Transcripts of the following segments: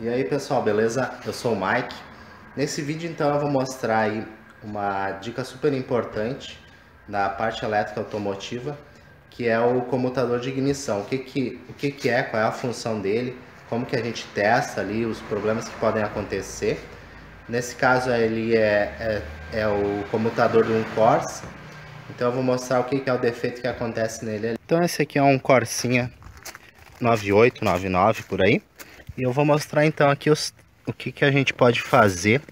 E aí pessoal, beleza? Eu sou o Mike. Nesse vídeo então eu vou mostrar aí uma dica super importante na parte elétrica automotiva, que é o comutador de ignição. O que que, o que, que é, qual é a função dele, como que a gente testa ali os problemas que podem acontecer. Nesse caso ele é, é, é o comutador de um Corsa, então eu vou mostrar o que, que é o defeito que acontece nele. Então esse aqui é um Corsinha 98, 99 por aí. E eu vou mostrar então aqui os, o que, que a gente pode fazer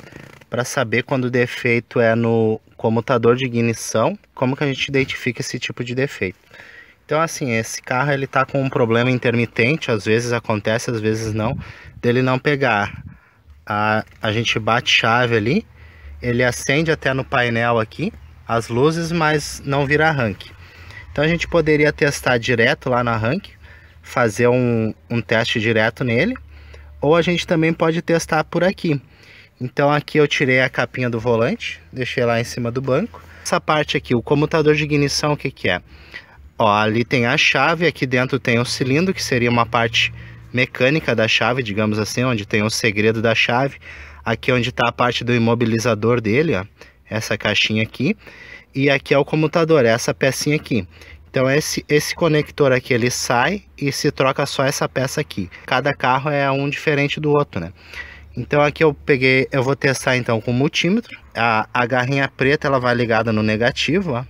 para saber quando o defeito é no comutador de ignição, como que a gente identifica esse tipo de defeito. Então assim, esse carro ele tá com um problema intermitente, às vezes acontece, às vezes não, dele não pegar. A, a gente bate chave ali, ele acende até no painel aqui as luzes, mas não vira arranque. Então a gente poderia testar direto lá no arranque, fazer um, um teste direto nele ou a gente também pode testar por aqui. Então aqui eu tirei a capinha do volante, deixei lá em cima do banco. Essa parte aqui, o comutador de ignição, o que que é? Ó, ali tem a chave, aqui dentro tem o cilindro, que seria uma parte mecânica da chave, digamos assim, onde tem o segredo da chave. Aqui onde está a parte do imobilizador dele, ó, essa caixinha aqui. E aqui é o comutador, é essa pecinha aqui. Então esse, esse conector aqui ele sai e se troca só essa peça aqui. Cada carro é um diferente do outro, né? Então aqui eu peguei, eu vou testar então com multímetro. A, a garrinha preta ela vai ligada no negativo, ó.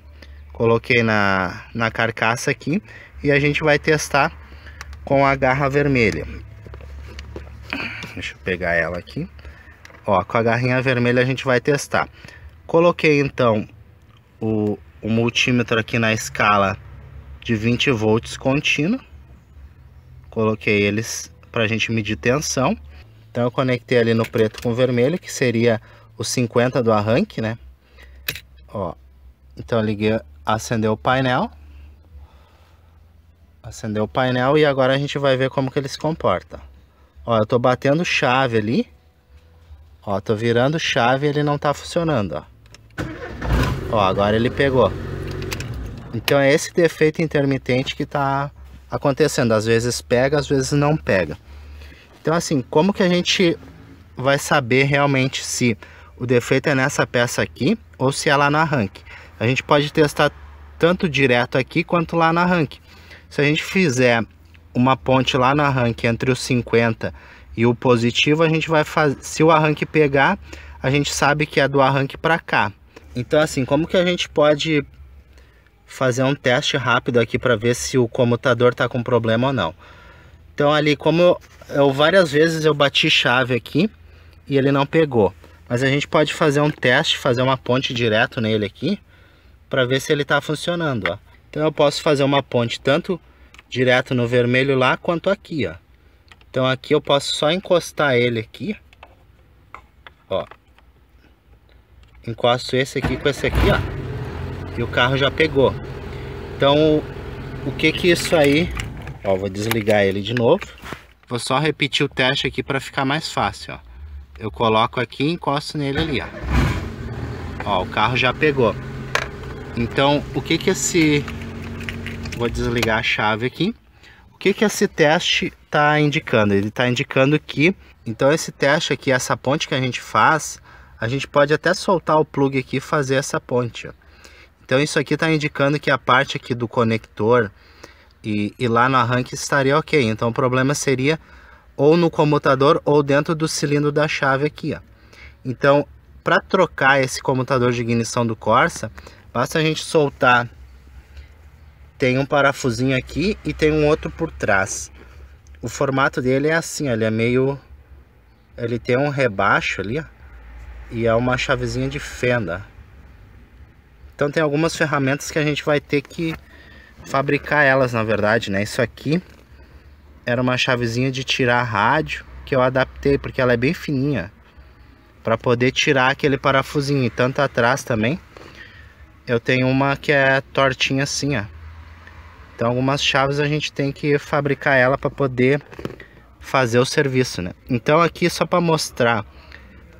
Coloquei na, na carcaça aqui e a gente vai testar com a garra vermelha. Deixa eu pegar ela aqui. Ó, com a garrinha vermelha a gente vai testar. Coloquei então o, o multímetro aqui na escala de 20 volts contínuo Coloquei eles para a gente medir tensão. Então eu conectei ali no preto com vermelho, que seria os 50 do arranque, né? Ó, então eu liguei, acendeu o painel. Acendeu o painel e agora a gente vai ver como que ele se comporta. Ó, eu tô batendo chave ali. Ó, tô virando chave e ele não tá funcionando, ó. Ó, agora ele pegou. Então é esse defeito intermitente que está acontecendo. Às vezes pega, às vezes não pega. Então assim, como que a gente vai saber realmente se o defeito é nessa peça aqui ou se é lá no arranque? A gente pode testar tanto direto aqui quanto lá no arranque. Se a gente fizer uma ponte lá no arranque entre o 50 e o positivo, a gente vai fazer, se o arranque pegar, a gente sabe que é do arranque para cá. Então assim, como que a gente pode fazer um teste rápido aqui para ver se o comutador está com problema ou não. Então ali, como eu, eu, várias vezes eu bati chave aqui e ele não pegou. Mas a gente pode fazer um teste, fazer uma ponte direto nele aqui, para ver se ele está funcionando, ó. Então eu posso fazer uma ponte tanto direto no vermelho lá, quanto aqui, ó. Então aqui eu posso só encostar ele aqui, ó. Encosto esse aqui com esse aqui, ó e o carro já pegou. Então, o que que isso aí... Ó, vou desligar ele de novo. Vou só repetir o teste aqui para ficar mais fácil, ó. Eu coloco aqui e encosto nele ali, ó. Ó, o carro já pegou. Então, o que que esse... Vou desligar a chave aqui. O que que esse teste está indicando? Ele está indicando que... Então, esse teste aqui, essa ponte que a gente faz, a gente pode até soltar o plug aqui e fazer essa ponte, ó. Então isso aqui está indicando que a parte aqui do conector e, e lá no arranque estaria ok. Então o problema seria ou no comutador ou dentro do cilindro da chave aqui. Ó. Então para trocar esse comutador de ignição do Corsa, basta a gente soltar. Tem um parafusinho aqui e tem um outro por trás. O formato dele é assim, ele é meio... Ele tem um rebaixo ali, ó, e é uma chavezinha de fenda. Então tem algumas ferramentas que a gente vai ter que fabricar elas, na verdade, né? Isso aqui era uma chavezinha de tirar rádio que eu adaptei, porque ela é bem fininha, para poder tirar aquele parafusinho. E tanto atrás também, eu tenho uma que é tortinha assim, ó. Então algumas chaves a gente tem que fabricar ela para poder fazer o serviço, né? Então aqui só para mostrar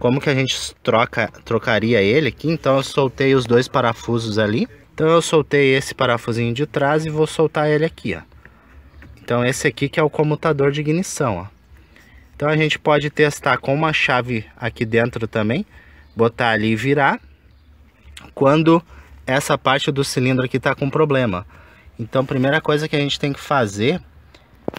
como que a gente troca, trocaria ele aqui. Então eu soltei os dois parafusos ali. Então eu soltei esse parafusinho de trás e vou soltar ele aqui, ó. Então esse aqui que é o comutador de ignição, ó. Então a gente pode testar com uma chave aqui dentro também, botar ali e virar, quando essa parte do cilindro aqui está com problema. Então primeira coisa que a gente tem que fazer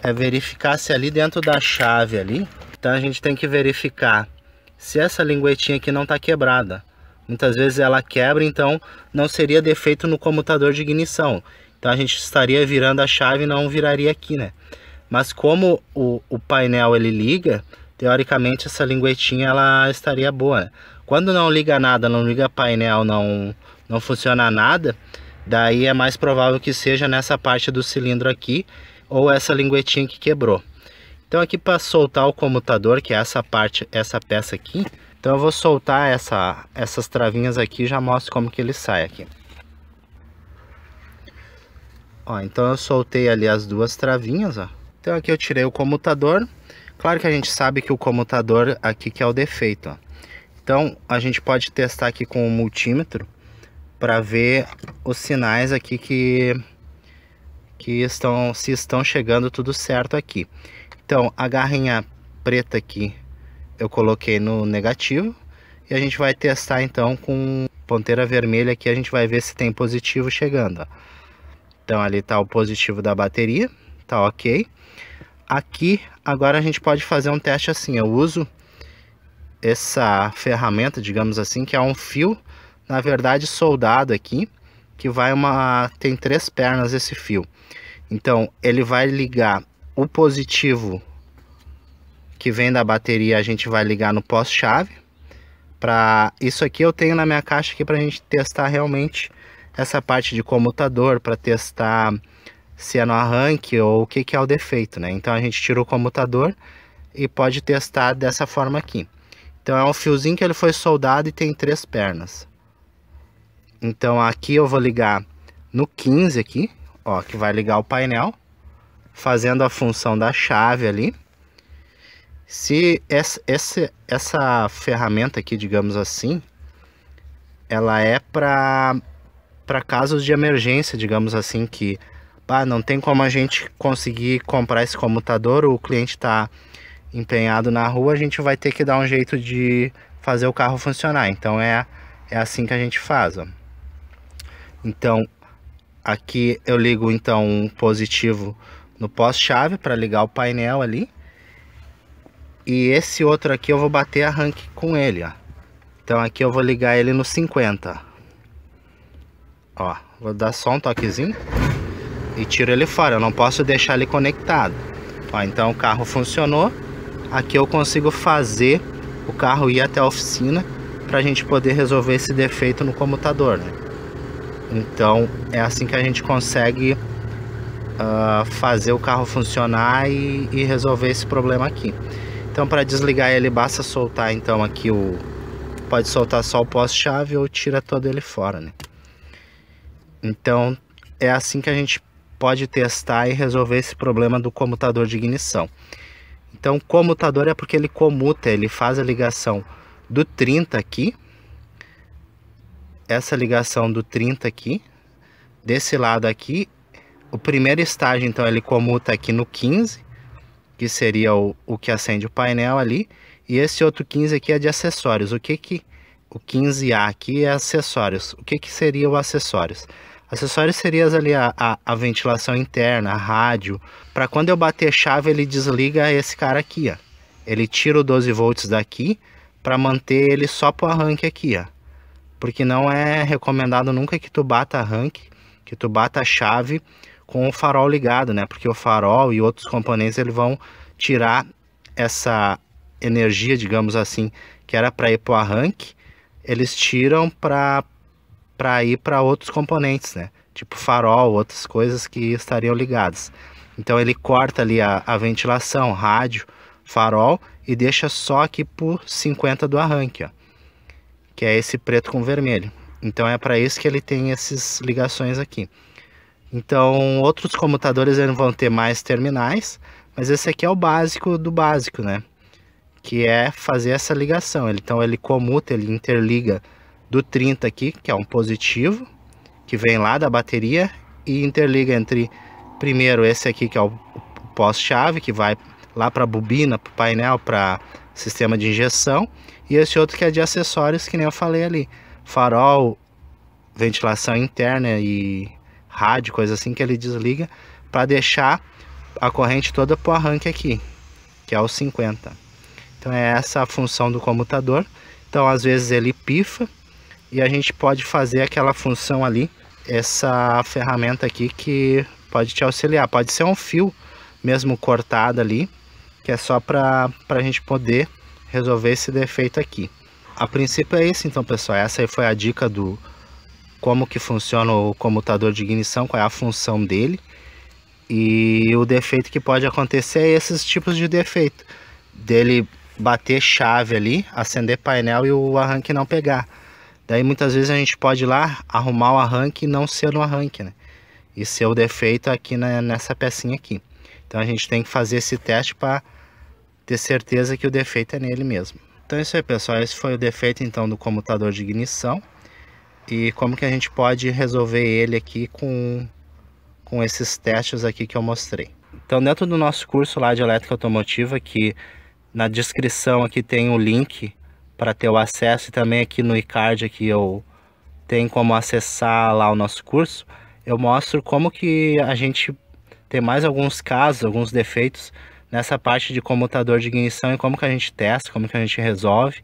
é verificar se ali dentro da chave ali, então a gente tem que verificar se essa linguetinha aqui não está quebrada. Muitas vezes ela quebra, então não seria defeito no comutador de ignição. Então a gente estaria virando a chave e não viraria aqui, né? Mas como o, o painel ele liga, teoricamente essa linguetinha ela estaria boa. Quando não liga nada, não liga painel, não, não funciona nada, daí é mais provável que seja nessa parte do cilindro aqui ou essa linguetinha que quebrou. Então aqui para soltar o comutador, que é essa parte, essa peça aqui. Então eu vou soltar essa, essas travinhas aqui e já mostro como que ele sai aqui. Ó, então eu soltei ali as duas travinhas, ó. Então aqui eu tirei o comutador. Claro que a gente sabe que o comutador aqui que é o defeito, ó. Então a gente pode testar aqui com o multímetro para ver os sinais aqui que que estão se estão chegando tudo certo aqui. Então, a garrinha preta aqui eu coloquei no negativo. E a gente vai testar então com ponteira vermelha aqui, a gente vai ver se tem positivo chegando. Ó. Então ali tá o positivo da bateria, tá ok. Aqui agora a gente pode fazer um teste assim, eu uso essa ferramenta, digamos assim, que é um fio, na verdade soldado aqui, que vai uma... tem três pernas esse fio. Então ele vai ligar o positivo que vem da bateria a gente vai ligar no pós-chave. Para isso aqui eu tenho na minha caixa aqui para a gente testar realmente essa parte de comutador para testar se é no arranque ou o que, que é o defeito, né? Então a gente tira o comutador e pode testar dessa forma aqui. Então é um fiozinho que ele foi soldado e tem três pernas. Então aqui eu vou ligar no 15 aqui, ó, que vai ligar o painel fazendo a função da chave ali. Se essa, essa, essa ferramenta aqui, digamos assim, ela é para casos de emergência, digamos assim, que ah, não tem como a gente conseguir comprar esse computador, o cliente está empenhado na rua, a gente vai ter que dar um jeito de fazer o carro funcionar. Então é, é assim que a gente faz. Ó. Então aqui eu ligo então um positivo no pós-chave para ligar o painel ali. E esse outro aqui eu vou bater arranque com ele, ó. Então aqui eu vou ligar ele no 50. Ó, vou dar só um toquezinho e tiro ele fora. Eu não posso deixar ele conectado. Ó, então o carro funcionou. Aqui eu consigo fazer o carro ir até a oficina para a gente poder resolver esse defeito no comutador, né? Então é assim que a gente consegue uh, fazer o carro funcionar e, e, resolver esse problema aqui. Então para desligar ele basta soltar então aqui o... Pode soltar só o pós-chave ou tira todo ele fora, né? Então é assim que a gente pode testar e resolver esse problema do comutador de ignição. Então comutador é porque ele comuta, ele faz a ligação do 30 aqui, essa ligação do 30 aqui, desse lado aqui o primeiro estágio, então, ele é comuta aqui no 15, que seria o, o que acende o painel ali, e esse outro 15 aqui é de acessórios. O que que o 15A aqui é acessórios. O que que seria o acessórios? Acessórios seria ali a, a, a ventilação interna, a rádio. Para quando eu bater chave, ele desliga esse cara aqui, ó. Ele tira o 12 volts daqui para manter ele só pro arranque aqui, ó. Porque não é recomendado nunca que tu bata arranque, que tu bata a chave com o farol ligado, né? Porque o farol e outros componentes eles vão tirar essa energia, digamos assim, que era para ir para o arranque, eles tiram para para ir para outros componentes, né? Tipo farol, outras coisas que estariam ligadas. Então ele corta ali a, a ventilação, rádio, farol e deixa só aqui por 50 do arranque, ó, que é esse preto com vermelho. Então é para isso que ele tem essas ligações aqui. Então, outros comutadores vão ter mais terminais, mas esse aqui é o básico do básico, né? Que é fazer essa ligação. Então, ele comuta, ele interliga do 30 aqui, que é um positivo, que vem lá da bateria, e interliga entre, primeiro, esse aqui, que é o pós-chave, que vai lá para a bobina, para o painel, para sistema de injeção, e esse outro que é de acessórios, que nem eu falei ali, farol, ventilação interna e rádio, coisa assim que ele desliga para deixar a corrente toda para o arranque aqui, que é o 50. Então é essa a função do comutador. Então às vezes ele pifa e a gente pode fazer aquela função ali, essa ferramenta aqui que pode te auxiliar. Pode ser um fio mesmo cortado ali, que é só para a gente poder resolver esse defeito aqui. A princípio é isso então pessoal, essa aí foi a dica do como que funciona o comutador de ignição, qual é a função dele e o defeito que pode acontecer é esses tipos de defeito dele bater chave ali, acender painel e o arranque não pegar. Daí muitas vezes a gente pode ir lá arrumar o arranque e não ser no arranque, né? E ser o defeito aqui na, nessa pecinha aqui. Então a gente tem que fazer esse teste para ter certeza que o defeito é nele mesmo. Então é isso aí pessoal, esse foi o defeito então do comutador de ignição e como que a gente pode resolver ele aqui com, com esses testes aqui que eu mostrei. Então dentro do nosso curso lá de elétrica automotiva, que na descrição aqui tem o um link para ter o acesso e também aqui no iCard aqui eu tenho como acessar lá o nosso curso, eu mostro como que a gente tem mais alguns casos, alguns defeitos nessa parte de comutador de ignição e como que a gente testa, como que a gente resolve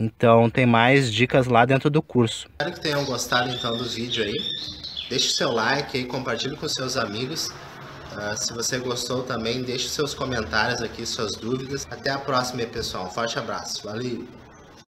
então tem mais dicas lá dentro do curso. Espero que tenham gostado então do vídeo aí. Deixe o seu like aí, compartilhe com seus amigos. Uh, se você gostou também, deixe seus comentários aqui, suas dúvidas. Até a próxima aí, pessoal. Um forte abraço. Valeu!